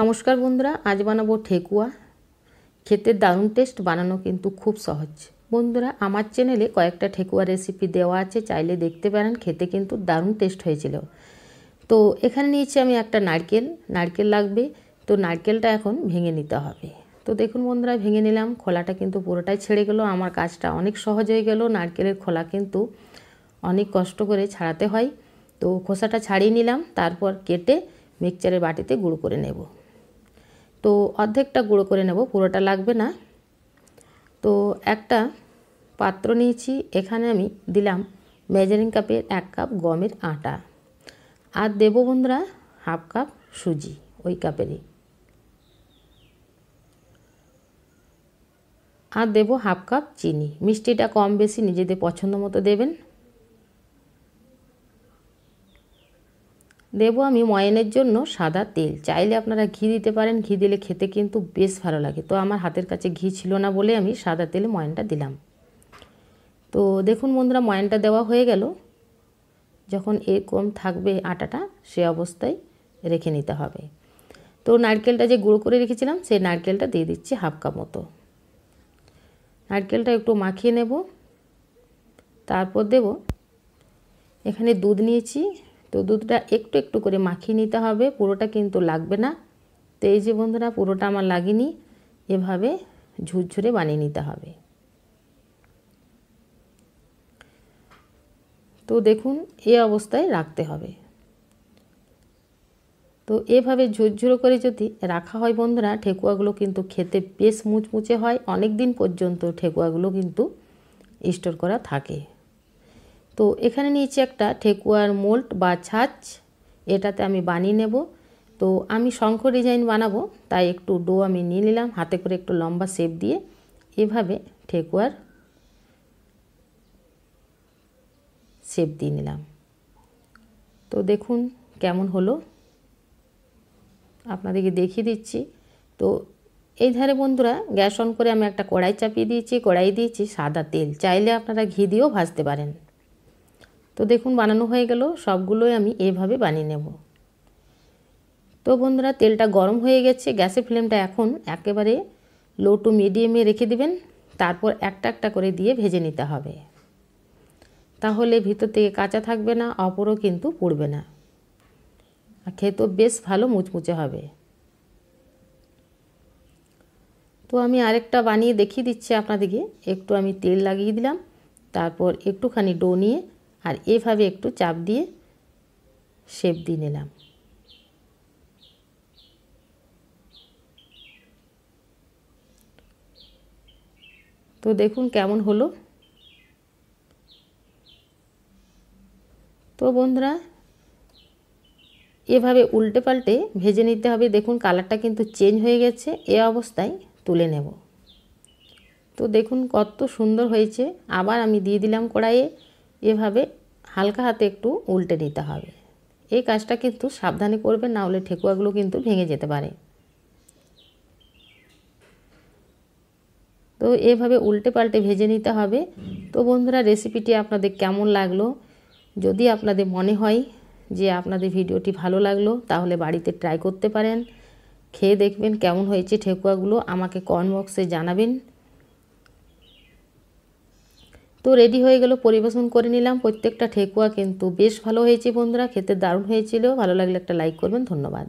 নমস্কার বন্ধুরা আজ বানাবো ঠেকুয়া খেতে দারুণ টেস্ট বানানো কিন্তু খুব সহজ বন্ধুরা আমার চ্যানেলে কয়েকটা ঠেকুয়া রেসিপি দেওয়া আছে চাইলে দেখতে পারেন খেতে কিন্তু দারুণ টেস্ট হয়েছিল তো এখানে নিয়েছি আমি একটা নারকেল নারকেল লাগবে তো নারকেলটা এখন ভেঙে নিতে হবে তো দেখুন বন্ধুরা ভেঙে নিলাম খোলাটা কিন্তু পুরোটাই ছেড়ে গেল আমার কাজটা অনেক সহজ হয়ে গেল নারকেলের খোলা কিন্তু অনেক কষ্ট করে ছাড়াতে হয় তো খোসাটা ছাড়িয়ে নিলাম তারপর কেটে মিক্সচারের বাটিতে গুঁড়ো করে নেবো তো অর্ধেকটা গুঁড়ো করে নেব পুরোটা লাগবে না তো একটা পাত্র নিয়েছি এখানে আমি দিলাম মেজারিং কাপের এক কাপ গমের আটা আর দেব বন্ধুরা হাফ কাপ সুজি ওই কাপেরই আর দেব হাফ কাপ চিনি মিষ্টিটা কম বেশি নিজেদের পছন্দ মতো দেবেন দেবো আমি ময়নের জন্য সাদা তেল চাইলে আপনারা ঘি দিতে পারেন ঘি দিলে খেতে কিন্তু বেশ ভালো লাগে তো আমার হাতের কাছে ঘি ছিল না বলে আমি সাদা তেলে ময়নটা দিলাম তো দেখুন বন্ধুরা ময়নটা দেওয়া হয়ে গেল যখন এরকম থাকবে আটাটা সে অবস্থায় রেখে নিতে হবে তো নারকেলটা যে গুঁড়ো করে রেখেছিলাম সেই নারকেলটা দিয়ে দিচ্ছি হাফ কাপ মতো নারকেলটা একটু মাখিয়ে নেব তারপর দেব এখানে দুধ নিয়েছি তো দুধটা একটু একটু করে মাখিয়ে নিতে হবে পুরোটা কিন্তু লাগবে না তো এই যে বন্ধুরা পুরোটা আমার লাগেনি এভাবে ঝুরঝুরে বানিয়ে নিতে হবে তো দেখুন এ অবস্থায় রাখতে হবে তো এভাবে ঝুরঝুরো করে যদি রাখা হয় বন্ধুরা ঠেকুয়াগুলো কিন্তু খেতে বেশ মুচমুচে হয় অনেক দিন পর্যন্ত ঠেকুয়াগুলো কিন্তু স্টোর করা থাকে তো এখানে নিয়েছি একটা ঠেকুয়ার মোল্ড বা ছাচ এটাতে আমি বানিয়ে নেব তো আমি শঙ্খ ডিজাইন বানাবো তাই একটু ডো আমি নিয়ে নিলাম হাতে করে একটু লম্বা শেপ দিয়ে এভাবে ঠেকুয়ার শেপ দিয়ে নিলাম তো দেখুন কেমন হলো আপনাদেরকে দেখিয়ে দিচ্ছি তো এই ধারে বন্ধুরা গ্যাস অন করে আমি একটা কড়াই চাপিয়ে দিয়েছি কড়াই দিয়েছি সাদা তেল চাইলে আপনারা ঘি দিয়েও ভাজতে পারেন তো দেখুন বানানো হয়ে গেল সবগুলোই আমি এভাবে বানিয়ে নেব তো বন্ধুরা তেলটা গরম হয়ে গেছে গ্যাসের ফ্লেমটা এখন একেবারে লো টু মিডিয়ামে রেখে দিবেন তারপর একটা একটা করে দিয়ে ভেজে নিতে হবে তাহলে ভিতর থেকে কাঁচা থাকবে না অপরও কিন্তু পুড়বে না আর খেতেও বেশ ভালো মুচমুচে হবে তো আমি আরেকটা বানিয়ে দেখিয়ে দিচ্ছি আপনাদেরকে একটু আমি তেল লাগিয়ে দিলাম তারপর একটুখানি ডো নিয়ে আর এভাবে একটু চাপ দিয়ে শেপ দিয়ে নিলাম তো দেখুন কেমন হলো তো বন্ধুরা এভাবে উল্টে পাল্টে ভেজে নিতে হবে দেখুন কালারটা কিন্তু চেঞ্জ হয়ে গেছে এ অবস্থায় তুলে নেব তো দেখুন কত সুন্দর হয়েছে আবার আমি দিয়ে দিলাম কড়াইয়ে এভাবে হালকা হাতে একটু উল্টে নিতে হবে এই কাজটা কিন্তু সাবধানে করবে না হলে ঠেকুয়াগুলো কিন্তু ভেঙে যেতে পারে তো এভাবে উল্টে পাল্টে ভেজে নিতে হবে তো বন্ধুরা রেসিপিটি আপনাদের কেমন লাগলো যদি আপনাদের মনে হয় যে আপনাদের ভিডিওটি ভালো লাগলো তাহলে বাড়িতে ট্রাই করতে পারেন খেয়ে দেখবেন কেমন হয়েছে ঠেকুয়াগুলো আমাকে কমেন্ট বক্সে জানাবেন তো রেডি হয়ে গেল পরিবেশন করে নিলাম প্রত্যেকটা ঠেকুয়া কিন্তু বেশ ভালো হয়েছে বন্ধুরা খেতে দারুণ হয়েছিল ভালো লাগলে একটা লাইক করবেন ধন্যবাদ